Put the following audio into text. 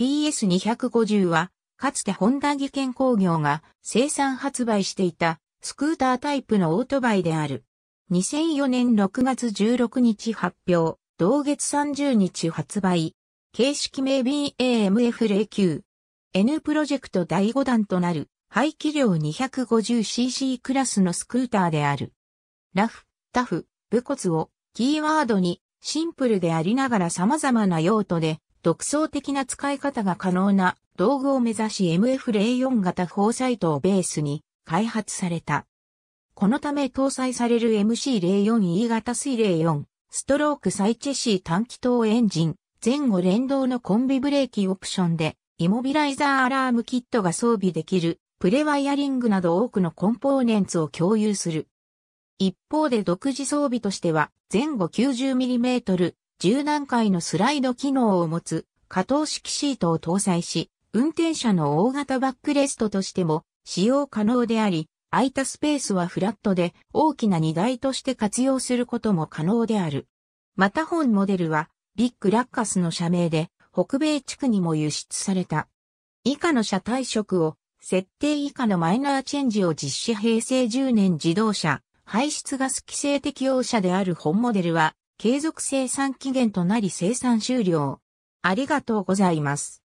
PS250 は、かつて本田技研工業が生産発売していたスクータータイプのオートバイである。2004年6月16日発表、同月30日発売。形式名 BAMF09。N プロジェクト第5弾となる排気量 250cc クラスのスクーターである。ラフ、タフ、武骨をキーワードにシンプルでありながら様々な用途で独創的な使い方が可能な道具を目指し MF04 型フォーサイトをベースに開発された。このため搭載される MC04E 型水04ストロークサイチェシー短気筒エンジン前後連動のコンビブレーキオプションでイモビライザーアラームキットが装備できるプレワイヤリングなど多くのコンポーネンツを共有する。一方で独自装備としては前後 90mm 10段階のスライド機能を持つ可藤式シートを搭載し、運転者の大型バックレストとしても使用可能であり、空いたスペースはフラットで大きな荷台として活用することも可能である。また本モデルはビッグラッカスの社名で北米地区にも輸出された。以下の車体色を設定以下のマイナーチェンジを実施平成10年自動車排出ガス規制適用車である本モデルは継続生産期限となり生産終了。ありがとうございます。